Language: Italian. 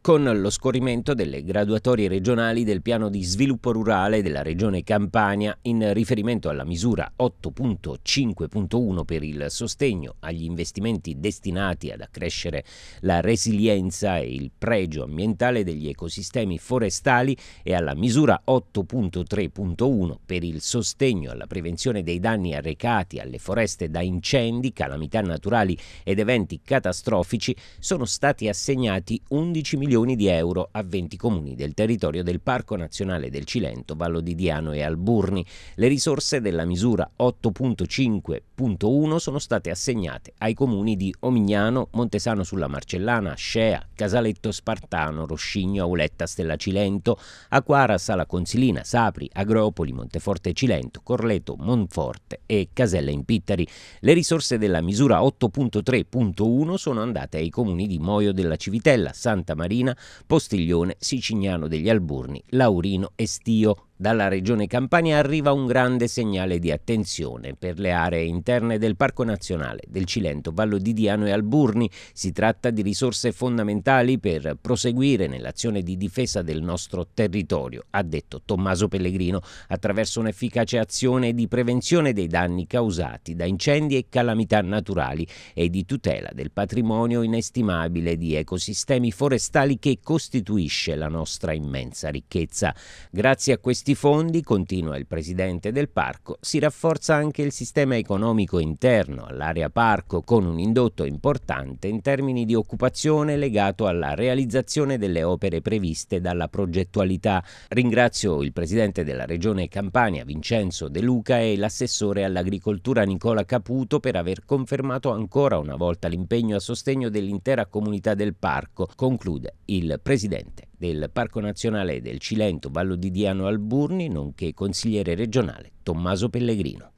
con lo scorrimento delle graduatorie regionali del piano di sviluppo rurale della regione Campania in riferimento alla misura 8.5.1 per il sostegno agli investimenti destinati ad accrescere la resilienza e il pregio ambientale degli ecosistemi forestali e alla misura 8.3.1 per il sostegno alla prevenzione dei danni arrecati alle foreste da incendi, calamità naturali ed eventi catastrofici sono stati assegnati 11 milioni milioni di euro a 20 comuni del territorio del Parco Nazionale del Cilento, Vallo di Diano e Alburni. Le risorse della misura 8.5.1 sono state assegnate ai comuni di Omignano, Montesano sulla Marcellana, Scea, Casaletto Spartano, Roscigno, Auletta Stella Cilento, Aquara, Sala Consilina, Sapri, Agropoli, Monteforte Cilento, Corleto, Monforte e Casella in Pittari. Le risorse della misura 8.3.1 sono andate ai comuni di Moio della Civitella, Santa Maria, Marina, Postiglione, Sicignano degli Alburni, Laurino e Stio. Dalla regione Campania arriva un grande segnale di attenzione per le aree interne del Parco Nazionale del Cilento, Vallo di Diano e Alburni. Si tratta di risorse fondamentali per proseguire nell'azione di difesa del nostro territorio, ha detto Tommaso Pellegrino, attraverso un'efficace azione di prevenzione dei danni causati da incendi e calamità naturali e di tutela del patrimonio inestimabile di ecosistemi forestali che costituisce la nostra immensa ricchezza. Grazie a questi questi fondi, continua il presidente del parco, si rafforza anche il sistema economico interno all'area parco con un indotto importante in termini di occupazione legato alla realizzazione delle opere previste dalla progettualità. Ringrazio il presidente della regione Campania Vincenzo De Luca e l'assessore all'agricoltura Nicola Caputo per aver confermato ancora una volta l'impegno a sostegno dell'intera comunità del parco, conclude il presidente del Parco Nazionale del Cilento Vallo di Diano Alburni, nonché consigliere regionale Tommaso Pellegrino.